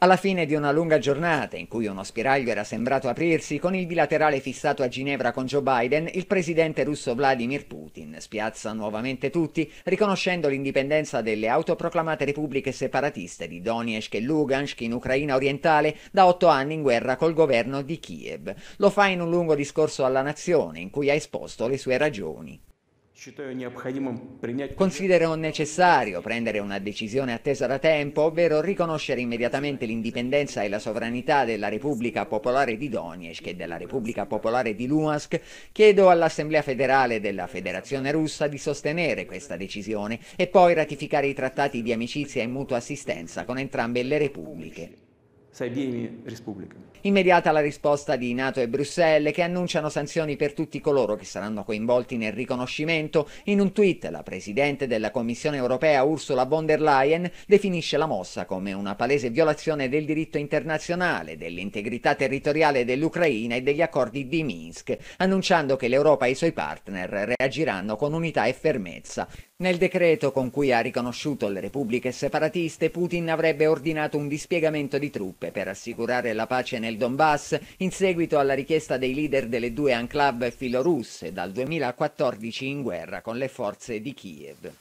Alla fine di una lunga giornata in cui uno spiraglio era sembrato aprirsi, con il bilaterale fissato a Ginevra con Joe Biden, il presidente russo Vladimir Putin spiazza nuovamente tutti, riconoscendo l'indipendenza delle autoproclamate repubbliche separatiste di Donetsk e Lugansk in Ucraina orientale, da otto anni in guerra col governo di Kiev. Lo fa in un lungo discorso alla nazione, in cui ha esposto le sue ragioni. Considero necessario prendere una decisione attesa da tempo, ovvero riconoscere immediatamente l'indipendenza e la sovranità della Repubblica Popolare di Donetsk e della Repubblica Popolare di Luhansk. Chiedo all'Assemblea federale della Federazione russa di sostenere questa decisione e poi ratificare i trattati di amicizia e mutua assistenza con entrambe le repubbliche с обеими республиками. Immediata la risposta di Nato e Bruxelles che annunciano sanzioni per tutti coloro che saranno coinvolti nel riconoscimento. In un tweet la Presidente della Commissione europea Ursula von der Leyen definisce la mossa come una palese violazione del diritto internazionale, dell'integrità territoriale dell'Ucraina e degli accordi di Minsk, annunciando che l'Europa e i suoi partner reagiranno con unità e fermezza. Nel decreto con cui ha riconosciuto le repubbliche separatiste, Putin avrebbe ordinato un dispiegamento di truppe per assicurare la pace nel Donbass in seguito alla richiesta dei leader delle due enclave filorusse dal 2014 in guerra con le forze di Kiev.